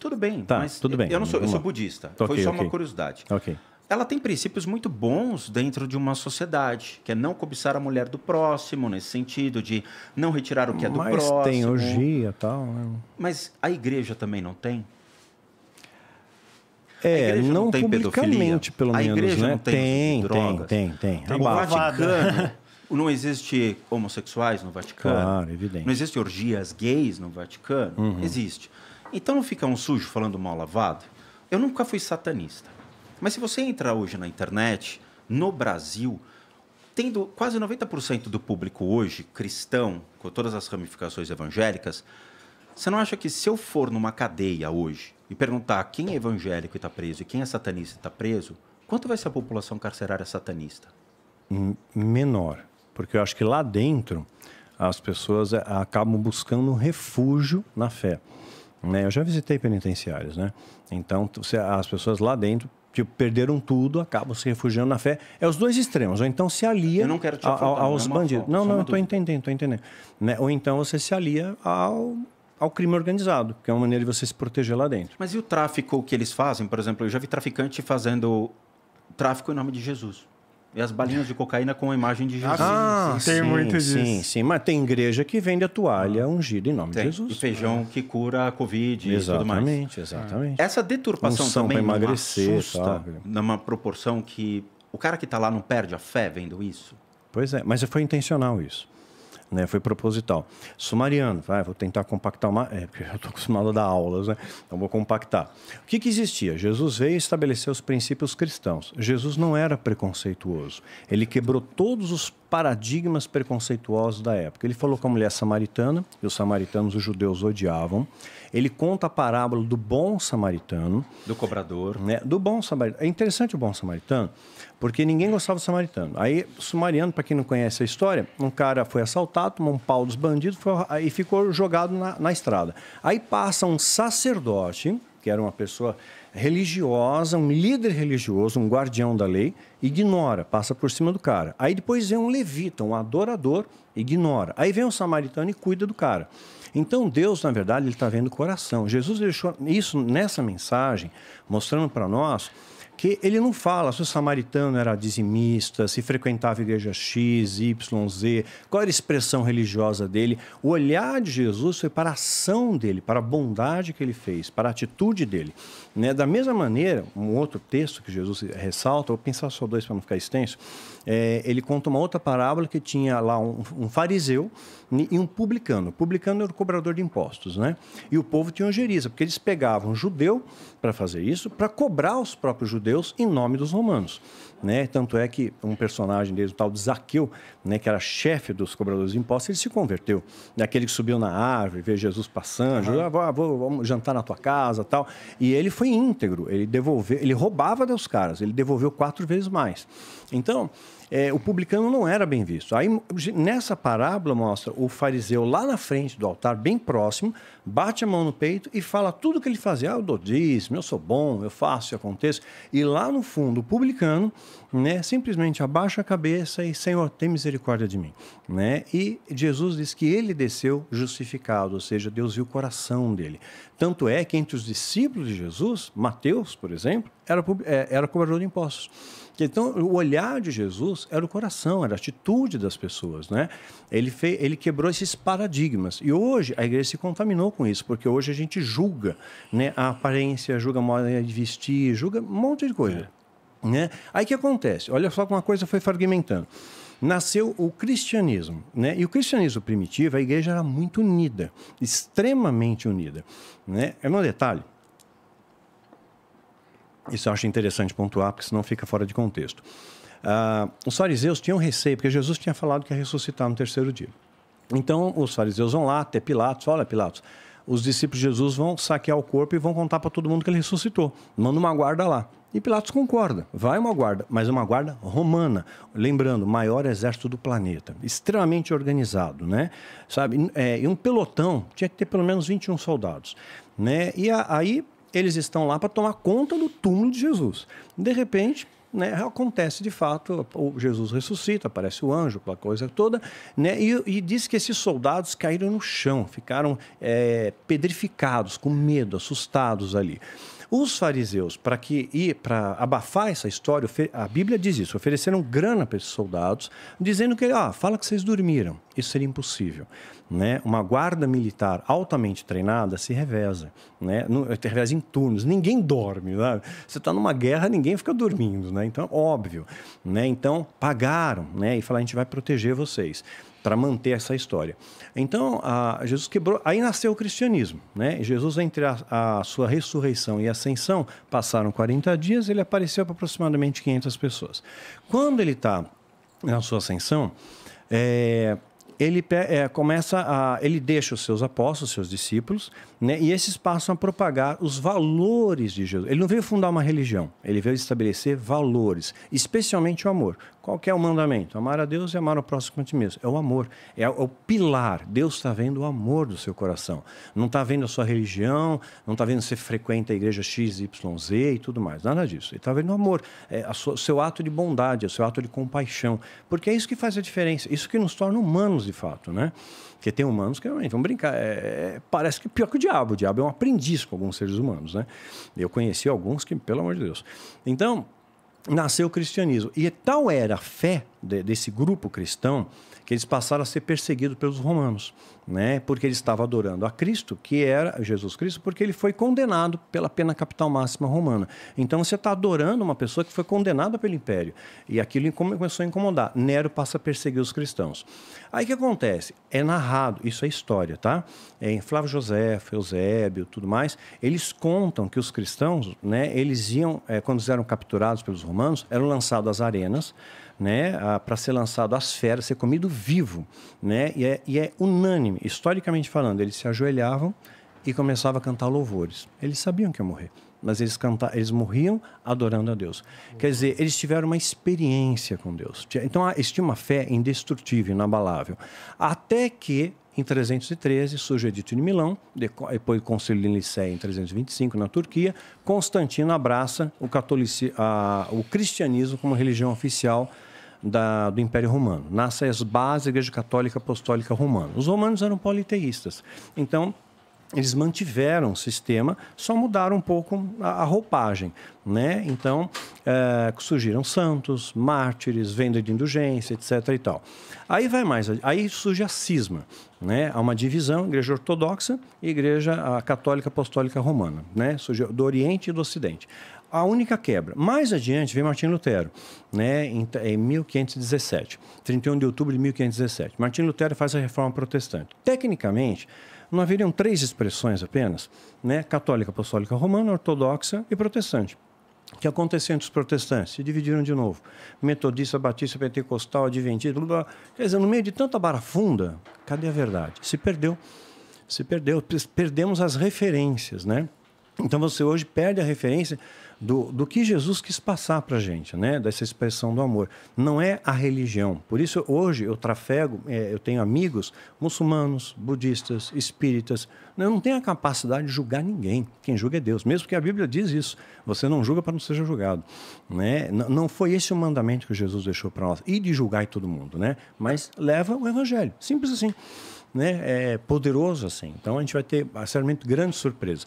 Tudo bem, tá, mas tudo bem. eu não sou, eu sou budista. Okay, Foi só okay. uma curiosidade. Ok ela tem princípios muito bons dentro de uma sociedade, que é não cobiçar a mulher do próximo, nesse sentido de não retirar o que é do Mas próximo. Mas tem orgia tal. Né? Mas a igreja também não tem? É, não, não tem publicamente, pedofilia. pelo menos, a igreja né? Não tem, tem, drogas. tem, tem, tem. tem o Vaticano, não existe homossexuais no Vaticano. Claro, evidente. Não existe orgias gays no Vaticano. Uhum. Existe. Então não fica um sujo falando mal lavado? Eu nunca fui satanista. Mas se você entrar hoje na internet, no Brasil, tendo quase 90% do público hoje cristão, com todas as ramificações evangélicas, você não acha que se eu for numa cadeia hoje e perguntar quem é evangélico e está preso e quem é satanista e está preso, quanto vai ser a população carcerária satanista? Hum, menor. Porque eu acho que lá dentro as pessoas eh, acabam buscando um refúgio na fé. Né? Eu já visitei penitenciários, né? Então, as pessoas lá dentro tipo, perderam tudo, acabam se refugiando na fé. É os dois extremos. Ou então se alia a, a, aos é bandidos. não, não, estou entendendo, estou entendendo. Né? Ou então você se alia ao, ao crime organizado, que é uma maneira de você se proteger lá dentro. Mas e o tráfico que eles fazem? Por exemplo, eu já vi traficante fazendo tráfico em nome de Jesus. E as balinhas de cocaína com a imagem de Jesus. Ah, ah, sim, tem sim, muito disso. Sim, sim, mas tem igreja que vende a toalha ah. ungida em nome tem. de Jesus. E feijão que cura a Covid exatamente, e tudo mais. Exatamente, é. Essa deturpação Unção também para emagrecer, assusta, tá. numa proporção que o cara que está lá não perde a fé vendo isso? Pois é, mas foi intencional isso né? Foi proposital. Sumariano, vai, vou tentar compactar uma. É, porque eu estou acostumado a dar aulas, né? Então vou compactar. O que, que existia? Jesus veio estabelecer os princípios cristãos. Jesus não era preconceituoso. Ele quebrou todos os paradigmas preconceituosos da época. Ele falou com a mulher samaritana, e os samaritanos, os judeus, odiavam. Ele conta a parábola do bom samaritano. Do cobrador. Né? Do bom samaritano. É interessante o bom samaritano, porque ninguém gostava do samaritano. Aí, sumariano, para quem não conhece a história, um cara foi assaltado, tomou um pau dos bandidos foi, e ficou jogado na, na estrada. Aí passa um sacerdote, que era uma pessoa religiosa, um líder religioso, um guardião da lei, ignora, passa por cima do cara. Aí depois vem um levita, um adorador, ignora. Aí vem um samaritano e cuida do cara. Então Deus, na verdade, ele está vendo o coração. Jesus deixou isso nessa mensagem, mostrando para nós que ele não fala se o samaritano era dizimista, se frequentava igreja X, Y, Z, qual era a expressão religiosa dele. O olhar de Jesus foi para a ação dele, para a bondade que ele fez, para a atitude dele. Né? Da mesma maneira, um outro texto que Jesus ressalta, vou pensar só dois para não ficar extenso, é, ele conta uma outra parábola que tinha lá um, um, fariseu e um publicano. O publicano era o cobrador de impostos, né? E o povo tinha ojeriza, porque eles pegavam judeu para fazer isso, para cobrar os próprios judeus em nome dos romanos. Né? Tanto é que um personagem deles, o tal de Zaqueu, né, que era chefe dos cobradores de impostos, ele se converteu. Aquele que subiu na árvore, vê Jesus passando, uhum. ah, vou, vou, vamos jantar na tua casa tal. E ele foi íntegro. Ele devolveu, ele roubava dos caras, ele devolveu quatro vezes mais. Então, é, o publicano não era bem visto. Aí, nessa parábola, mostra o fariseu lá na frente do altar, bem próximo, bate a mão no peito e fala tudo o que ele fazia. Ah, eu dou dízimo, eu sou bom, eu faço, eu aconteço. E lá no fundo, o publicano né, simplesmente abaixa a cabeça e, Senhor, tem misericórdia de mim. Né? E Jesus diz que ele desceu justificado, ou seja, Deus viu o coração dele. Tanto é que entre os discípulos de Jesus, Mateus, por exemplo, era, é, era cobrador de impostos. Então, o olhar de Jesus Deus era o coração, era a atitude das pessoas, né? Ele, fez, ele quebrou esses paradigmas. E hoje a igreja se contaminou com isso, porque hoje a gente julga né, a aparência, julga a moda de vestir, julga um monte de coisa. É. Né? Aí que acontece? Olha só como uma coisa foi fragmentando nasceu o cristianismo, né? E o cristianismo primitivo, a igreja era muito unida, extremamente unida, né? É um detalhe. Isso eu acho interessante pontuar, porque senão fica fora de contexto. Ah, os fariseus tinham receio, porque Jesus tinha falado que ia ressuscitar no terceiro dia. Então, os fariseus vão lá até Pilatos, olha Pilatos, os discípulos de Jesus vão saquear o corpo e vão contar para todo mundo que ele ressuscitou. Manda uma guarda lá. E Pilatos concorda, vai uma guarda, mas uma guarda romana. Lembrando, maior exército do planeta, extremamente organizado, né? Sabe? É, e um pelotão tinha que ter pelo menos 21 soldados, né? E aí eles estão lá para tomar conta do túmulo de Jesus. De repente, né, acontece de fato, Jesus ressuscita, aparece o anjo, aquela coisa toda, né, e, e, diz que esses soldados caíram no chão, ficaram é, pedrificados, com medo, assustados ali. Os fariseus, para que para abafar essa história, a Bíblia diz isso, ofereceram grana para esses soldados, dizendo que ah, fala que vocês dormiram. Isso seria impossível, né? Uma guarda militar altamente treinada se reveza, né? No, reveza em turnos, ninguém dorme, né? Você está numa guerra, ninguém fica dormindo, né? Então, óbvio, né? Então, pagaram, né? E falaram, a gente vai proteger vocês para manter essa história. Então, Jesus quebrou, aí nasceu o cristianismo. Né? Jesus, entre a, a, sua ressurreição e ascensão, passaram 40 dias, ele apareceu para aproximadamente 500 pessoas. Quando ele está na sua ascensão, é, ele é, começa a, ele deixa os seus apóstolos, seus discípulos, né? E esses passam a propagar os valores de Jesus. Ele não veio fundar uma religião, ele veio estabelecer valores, especialmente o amor. Qual é o mandamento? Amar a Deus e amar o próximo como a ti mesmo. É o amor, é, é o pilar. Deus está vendo o amor do seu coração. Não está vendo a sua religião, não está vendo se frequenta a igreja X, Y, Z e tudo mais. Nada disso. Ele está vendo o amor, é, o seu ato de bondade, o seu ato de compaixão. Porque é isso que faz a diferença, isso que nos torna humanos de fato, né? Porque tem humanos que vamos brincar, é, é, parece que pior que o diabo. O diabo é um aprendiz com alguns seres humanos, né? Eu conheci alguns que, pelo amor de Deus. Então, nasceu o cristianismo. E tal era a fé de, desse grupo cristão que eles passaram a ser perseguidos pelos romanos, né? Porque eles estavam adorando a Cristo, que era Jesus Cristo, porque ele foi condenado pela pena capital máxima romana. Então você está adorando uma pessoa que foi condenada pelo império. E aquilo começou a incomodar. Nero passa a perseguir os cristãos. Aí o que acontece? É narrado, isso é história, tá? É em Flávio José, Eusébio, tudo mais, eles contam que os cristãos, né, eles iam, é, quando eles eram capturados pelos romanos, romanos, eram lançados às arenas, né, para ser lançado às feras, ser comido vivo, né, e é, e é unânime, historicamente falando, eles se ajoelhavam e começavam a cantar louvores. Eles sabiam que ia morrer mas eles cantavam, eles morriam adorando a Deus. Quer dizer, eles tiveram uma experiência com Deus. Então, eles tinham uma fé indestrutível, inabalável. Até que em 313, surge o Edito de Milão, depois o Conselho de Nicéia em 325, na Turquia. Constantino abraça o, catolici, a, o cristianismo como religião oficial da, do Império Romano. Nasce as bases da Igreja Católica Apostólica Romana. Os romanos eram politeístas. Então, eles mantiveram o sistema, só mudaram um pouco a, a roupagem. Né? Então, é, surgiram santos, mártires, venda de indulgência, etc. E tal. Aí vai mais, aí surge a cisma. Né? Há uma divisão, igreja ortodoxa e igreja católica apostólica romana, né? surge do Oriente e do Ocidente. A única quebra. Mais adiante vem Martim Lutero, né? em, em 1517, 31 de outubro de 1517. Martim Lutero faz a reforma protestante. Tecnicamente, não haveriam três expressões apenas, né? católica, apostólica romana, ortodoxa e protestante. O que aconteceu entre os protestantes? Se dividiram de novo. Metodista, batista, pentecostal, adventista, blá, blá. quer dizer, no meio de tanta barafunda, cadê a verdade? Se perdeu. Se perdeu. Perdemos as referências, né? Então você hoje perde a referência do, do que Jesus quis passar para a gente, né? dessa expressão do amor. Não é a religião. Por isso, hoje eu trafego, é, eu tenho amigos muçulmanos, budistas, espíritas. Eu não tenho a capacidade de julgar ninguém. Quem julga é Deus, mesmo que a Bíblia diz isso. Você não julga para não seja julgado. Né? Não, foi esse o mandamento que Jesus deixou para nós. E de julgar todo mundo, né? mas leva o evangelho. Simples assim. Né? É poderoso assim. Então a gente vai ter, certamente, grandes surpresas